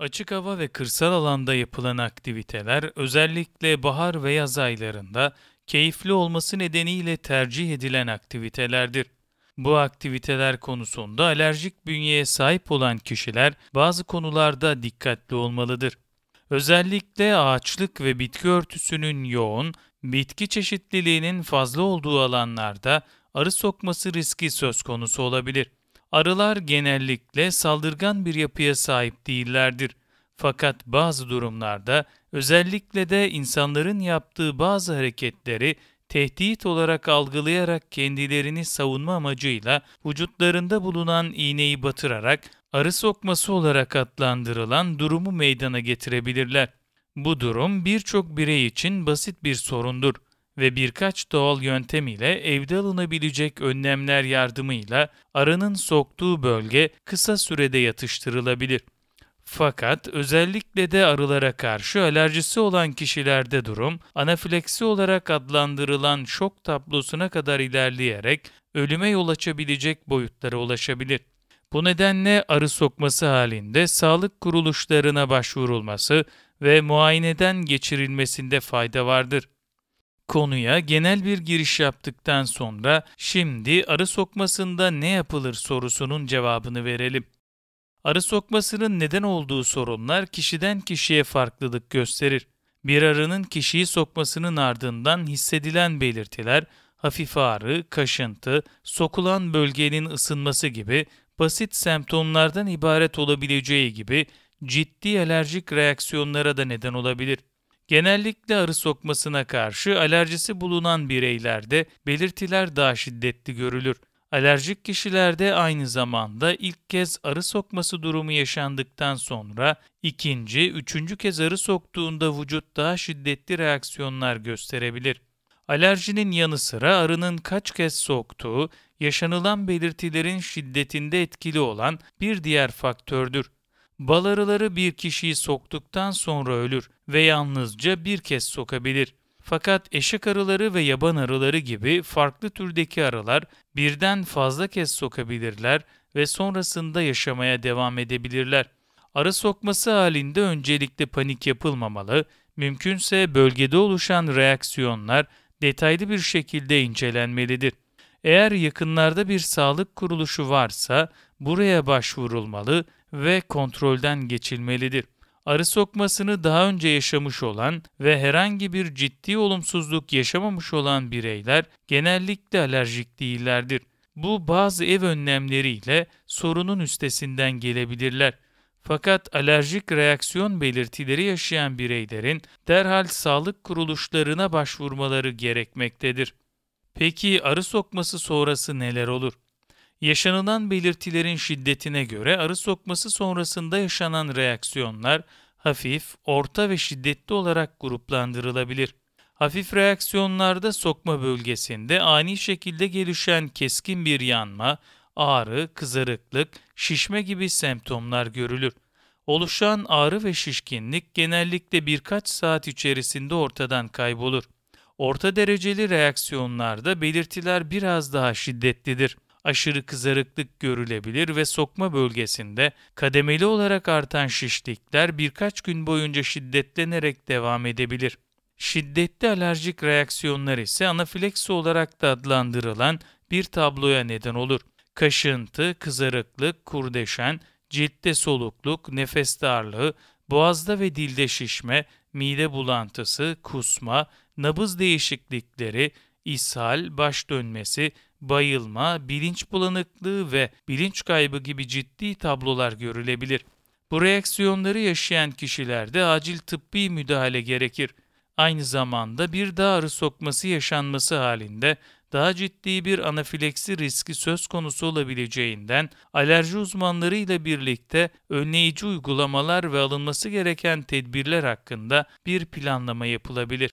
Açık hava ve kırsal alanda yapılan aktiviteler özellikle bahar ve yaz aylarında keyifli olması nedeniyle tercih edilen aktivitelerdir. Bu aktiviteler konusunda alerjik bünyeye sahip olan kişiler bazı konularda dikkatli olmalıdır. Özellikle ağaçlık ve bitki örtüsünün yoğun, bitki çeşitliliğinin fazla olduğu alanlarda arı sokması riski söz konusu olabilir. Arılar genellikle saldırgan bir yapıya sahip değillerdir. Fakat bazı durumlarda özellikle de insanların yaptığı bazı hareketleri tehdit olarak algılayarak kendilerini savunma amacıyla vücutlarında bulunan iğneyi batırarak arı sokması olarak adlandırılan durumu meydana getirebilirler. Bu durum birçok birey için basit bir sorundur ve birkaç doğal yöntem ile evde alınabilecek önlemler yardımıyla arının soktuğu bölge kısa sürede yatıştırılabilir. Fakat özellikle de arılara karşı alerjisi olan kişilerde durum, anafileksi olarak adlandırılan şok tablosuna kadar ilerleyerek ölüme yol açabilecek boyutlara ulaşabilir. Bu nedenle arı sokması halinde sağlık kuruluşlarına başvurulması ve muayeneden geçirilmesinde fayda vardır. Konuya genel bir giriş yaptıktan sonra şimdi arı sokmasında ne yapılır sorusunun cevabını verelim. Arı sokmasının neden olduğu sorunlar kişiden kişiye farklılık gösterir. Bir arının kişiyi sokmasının ardından hissedilen belirtiler, hafif ağrı, kaşıntı, sokulan bölgenin ısınması gibi basit semptomlardan ibaret olabileceği gibi ciddi alerjik reaksiyonlara da neden olabilir. Genellikle arı sokmasına karşı alerjisi bulunan bireylerde belirtiler daha şiddetli görülür. Alerjik kişilerde aynı zamanda ilk kez arı sokması durumu yaşandıktan sonra ikinci, üçüncü kez arı soktuğunda vücut daha şiddetli reaksiyonlar gösterebilir. Alerjinin yanı sıra arının kaç kez soktuğu, yaşanılan belirtilerin şiddetinde etkili olan bir diğer faktördür. Bal arıları bir kişiyi soktuktan sonra ölür ve yalnızca bir kez sokabilir. Fakat eşek arıları ve yaban arıları gibi farklı türdeki arılar birden fazla kez sokabilirler ve sonrasında yaşamaya devam edebilirler. Arı sokması halinde öncelikle panik yapılmamalı, mümkünse bölgede oluşan reaksiyonlar detaylı bir şekilde incelenmelidir. Eğer yakınlarda bir sağlık kuruluşu varsa buraya başvurulmalı ve kontrolden geçilmelidir. Arı sokmasını daha önce yaşamış olan ve herhangi bir ciddi olumsuzluk yaşamamış olan bireyler genellikle alerjik değillerdir. Bu bazı ev önlemleriyle sorunun üstesinden gelebilirler. Fakat alerjik reaksiyon belirtileri yaşayan bireylerin derhal sağlık kuruluşlarına başvurmaları gerekmektedir. Peki arı sokması sonrası neler olur? Yaşanılan belirtilerin şiddetine göre arı sokması sonrasında yaşanan reaksiyonlar hafif, orta ve şiddetli olarak gruplandırılabilir. Hafif reaksiyonlarda sokma bölgesinde ani şekilde gelişen keskin bir yanma, ağrı, kızarıklık, şişme gibi semptomlar görülür. Oluşan ağrı ve şişkinlik genellikle birkaç saat içerisinde ortadan kaybolur. Orta dereceli reaksiyonlarda belirtiler biraz daha şiddetlidir aşırı kızarıklık görülebilir ve sokma bölgesinde kademeli olarak artan şişlikler birkaç gün boyunca şiddetlenerek devam edebilir. Şiddetli alerjik reaksiyonlar ise anafileksi olarak da adlandırılan bir tabloya neden olur. Kaşıntı, kızarıklık, kurdeşen, ciltte solukluk, nefes darlığı, boğazda ve dilde şişme, mide bulantısı, kusma, nabız değişiklikleri, ishal, baş dönmesi, bayılma, bilinç bulanıklığı ve bilinç kaybı gibi ciddi tablolar görülebilir. Bu reaksiyonları yaşayan kişilerde acil tıbbi müdahale gerekir. Aynı zamanda bir darı sokması yaşanması halinde daha ciddi bir anafileksi riski söz konusu olabileceğinden alerji uzmanları ile birlikte önleyici uygulamalar ve alınması gereken tedbirler hakkında bir planlama yapılabilir.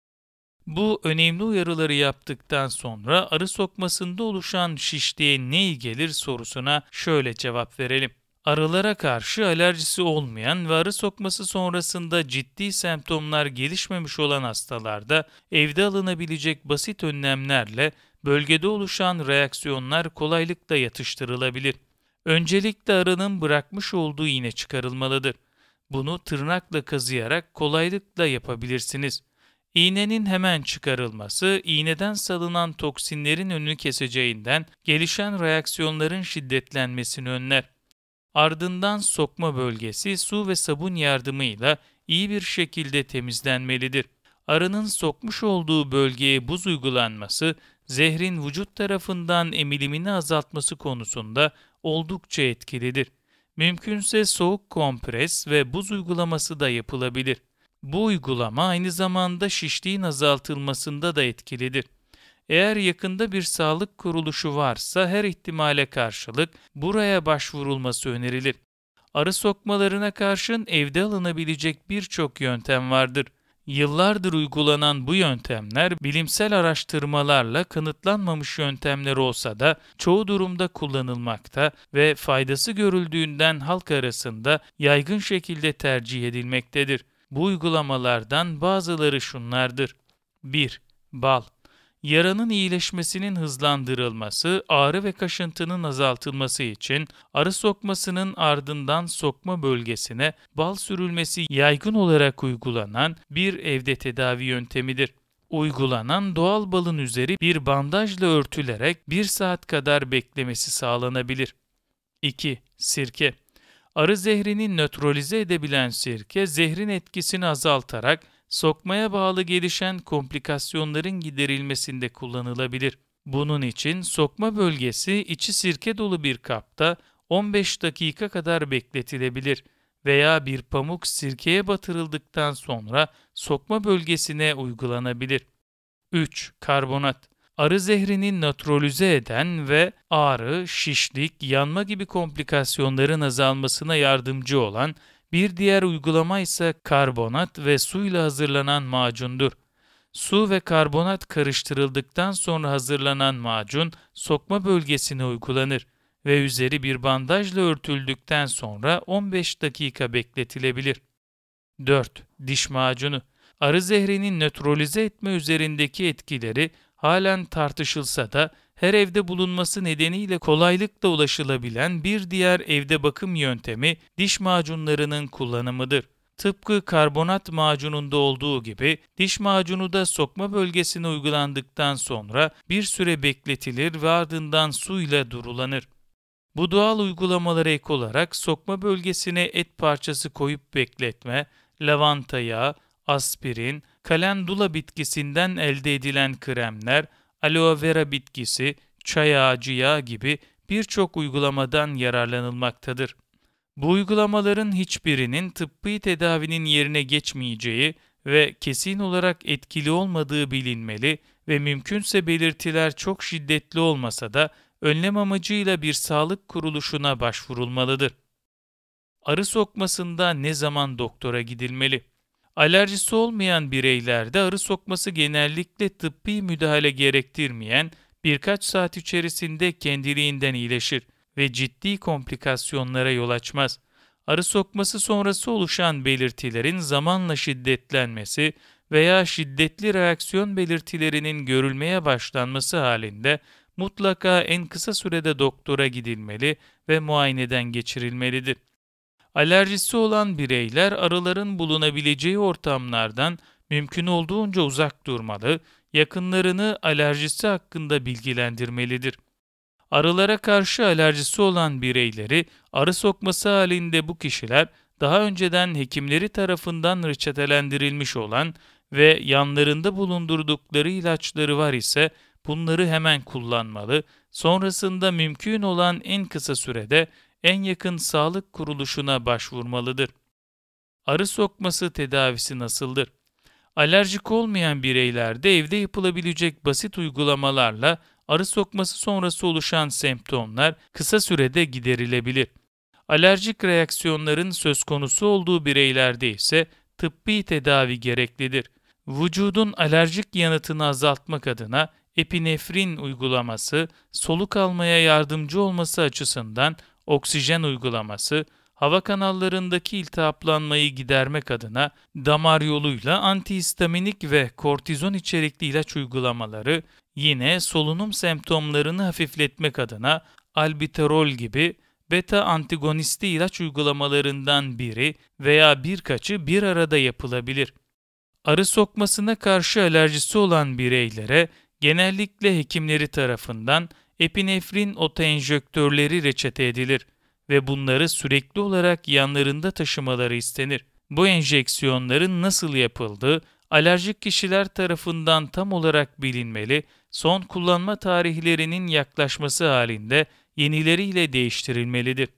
Bu önemli uyarıları yaptıktan sonra arı sokmasında oluşan şişliğe ne gelir sorusuna şöyle cevap verelim. Arılara karşı alerjisi olmayan ve arı sokması sonrasında ciddi semptomlar gelişmemiş olan hastalarda evde alınabilecek basit önlemlerle bölgede oluşan reaksiyonlar kolaylıkla yatıştırılabilir. Öncelikle arının bırakmış olduğu iğne çıkarılmalıdır. Bunu tırnakla kazıyarak kolaylıkla yapabilirsiniz. İğnenin hemen çıkarılması, iğneden salınan toksinlerin önünü keseceğinden gelişen reaksiyonların şiddetlenmesini önler. Ardından sokma bölgesi su ve sabun yardımıyla iyi bir şekilde temizlenmelidir. Arının sokmuş olduğu bölgeye buz uygulanması, zehrin vücut tarafından emilimini azaltması konusunda oldukça etkilidir. Mümkünse soğuk kompres ve buz uygulaması da yapılabilir. Bu uygulama aynı zamanda şişliğin azaltılmasında da etkilidir. Eğer yakında bir sağlık kuruluşu varsa her ihtimale karşılık buraya başvurulması önerilir. Arı sokmalarına karşın evde alınabilecek birçok yöntem vardır. Yıllardır uygulanan bu yöntemler bilimsel araştırmalarla kanıtlanmamış yöntemler olsa da çoğu durumda kullanılmakta ve faydası görüldüğünden halk arasında yaygın şekilde tercih edilmektedir. Bu uygulamalardan bazıları şunlardır. 1. Bal Yaranın iyileşmesinin hızlandırılması, ağrı ve kaşıntının azaltılması için arı sokmasının ardından sokma bölgesine bal sürülmesi yaygın olarak uygulanan bir evde tedavi yöntemidir. Uygulanan doğal balın üzeri bir bandajla örtülerek 1 saat kadar beklemesi sağlanabilir. 2. Sirke Arı zehrini nötralize edebilen sirke zehrin etkisini azaltarak sokmaya bağlı gelişen komplikasyonların giderilmesinde kullanılabilir. Bunun için sokma bölgesi içi sirke dolu bir kapta 15 dakika kadar bekletilebilir veya bir pamuk sirkeye batırıldıktan sonra sokma bölgesine uygulanabilir. 3. Karbonat arı zehrini nötrolize eden ve ağrı, şişlik, yanma gibi komplikasyonların azalmasına yardımcı olan bir diğer uygulama ise karbonat ve suyla hazırlanan macundur. Su ve karbonat karıştırıldıktan sonra hazırlanan macun sokma bölgesine uygulanır ve üzeri bir bandajla örtüldükten sonra 15 dakika bekletilebilir. 4. Diş macunu Arı zehrinin nötrolize etme üzerindeki etkileri halen tartışılsa da her evde bulunması nedeniyle kolaylıkla ulaşılabilen bir diğer evde bakım yöntemi diş macunlarının kullanımıdır. Tıpkı karbonat macununda olduğu gibi diş macunu da sokma bölgesine uygulandıktan sonra bir süre bekletilir ve ardından su ile durulanır. Bu doğal uygulamalara ek olarak sokma bölgesine et parçası koyup bekletme, lavanta yağı, aspirin, kalendula bitkisinden elde edilen kremler, aloe vera bitkisi, çay ağacı yağı gibi birçok uygulamadan yararlanılmaktadır. Bu uygulamaların hiçbirinin tıbbi tedavinin yerine geçmeyeceği ve kesin olarak etkili olmadığı bilinmeli ve mümkünse belirtiler çok şiddetli olmasa da önlem amacıyla bir sağlık kuruluşuna başvurulmalıdır. Arı sokmasında ne zaman doktora gidilmeli? Alerjisi olmayan bireylerde arı sokması genellikle tıbbi müdahale gerektirmeyen birkaç saat içerisinde kendiliğinden iyileşir ve ciddi komplikasyonlara yol açmaz. Arı sokması sonrası oluşan belirtilerin zamanla şiddetlenmesi veya şiddetli reaksiyon belirtilerinin görülmeye başlanması halinde mutlaka en kısa sürede doktora gidilmeli ve muayeneden geçirilmelidir. Alerjisi olan bireyler arıların bulunabileceği ortamlardan mümkün olduğunca uzak durmalı, yakınlarını alerjisi hakkında bilgilendirmelidir. Arılara karşı alerjisi olan bireyleri arı sokması halinde bu kişiler daha önceden hekimleri tarafından reçetelendirilmiş olan ve yanlarında bulundurdukları ilaçları var ise bunları hemen kullanmalı, sonrasında mümkün olan en kısa sürede en yakın sağlık kuruluşuna başvurmalıdır. Arı sokması tedavisi nasıldır? Alerjik olmayan bireylerde evde yapılabilecek basit uygulamalarla arı sokması sonrası oluşan semptomlar kısa sürede giderilebilir. Alerjik reaksiyonların söz konusu olduğu bireylerde ise tıbbi tedavi gereklidir. Vücudun alerjik yanıtını azaltmak adına epinefrin uygulaması soluk almaya yardımcı olması açısından oksijen uygulaması, hava kanallarındaki iltihaplanmayı gidermek adına damar yoluyla antihistaminik ve kortizon içerikli ilaç uygulamaları, yine solunum semptomlarını hafifletmek adına albiterol gibi beta antigonisti ilaç uygulamalarından biri veya birkaçı bir arada yapılabilir. Arı sokmasına karşı alerjisi olan bireylere genellikle hekimleri tarafından epinefrin otoenjektörleri reçete edilir ve bunları sürekli olarak yanlarında taşımaları istenir. Bu enjeksiyonların nasıl yapıldığı alerjik kişiler tarafından tam olarak bilinmeli, son kullanma tarihlerinin yaklaşması halinde yenileriyle değiştirilmelidir.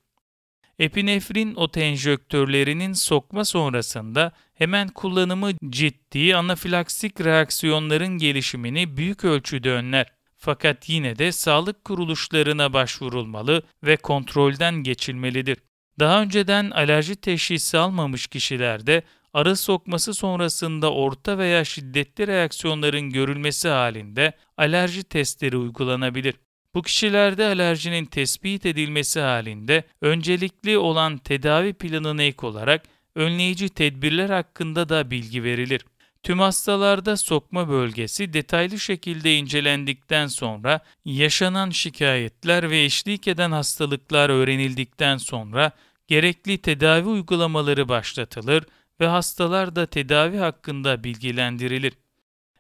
Epinefrin otenjöktörlerinin sokma sonrasında hemen kullanımı ciddi anafilaksik reaksiyonların gelişimini büyük ölçüde önler. Fakat yine de sağlık kuruluşlarına başvurulmalı ve kontrolden geçilmelidir. Daha önceden alerji teşhisi almamış kişilerde arı sokması sonrasında orta veya şiddetli reaksiyonların görülmesi halinde alerji testleri uygulanabilir. Bu kişilerde alerjinin tespit edilmesi halinde öncelikli olan tedavi planına ek olarak önleyici tedbirler hakkında da bilgi verilir. Tüm hastalarda sokma bölgesi detaylı şekilde incelendikten sonra yaşanan şikayetler ve eşlik eden hastalıklar öğrenildikten sonra gerekli tedavi uygulamaları başlatılır ve hastalar da tedavi hakkında bilgilendirilir.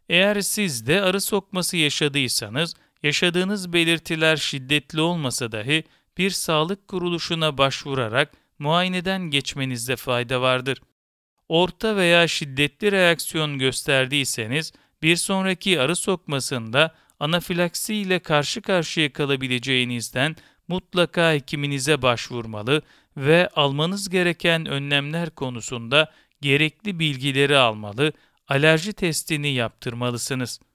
Eğer siz de arı sokması yaşadıysanız, yaşadığınız belirtiler şiddetli olmasa dahi bir sağlık kuruluşuna başvurarak muayeneden geçmenizde fayda vardır orta veya şiddetli reaksiyon gösterdiyseniz bir sonraki arı sokmasında anafilaksi ile karşı karşıya kalabileceğinizden mutlaka hekiminize başvurmalı ve almanız gereken önlemler konusunda gerekli bilgileri almalı, alerji testini yaptırmalısınız.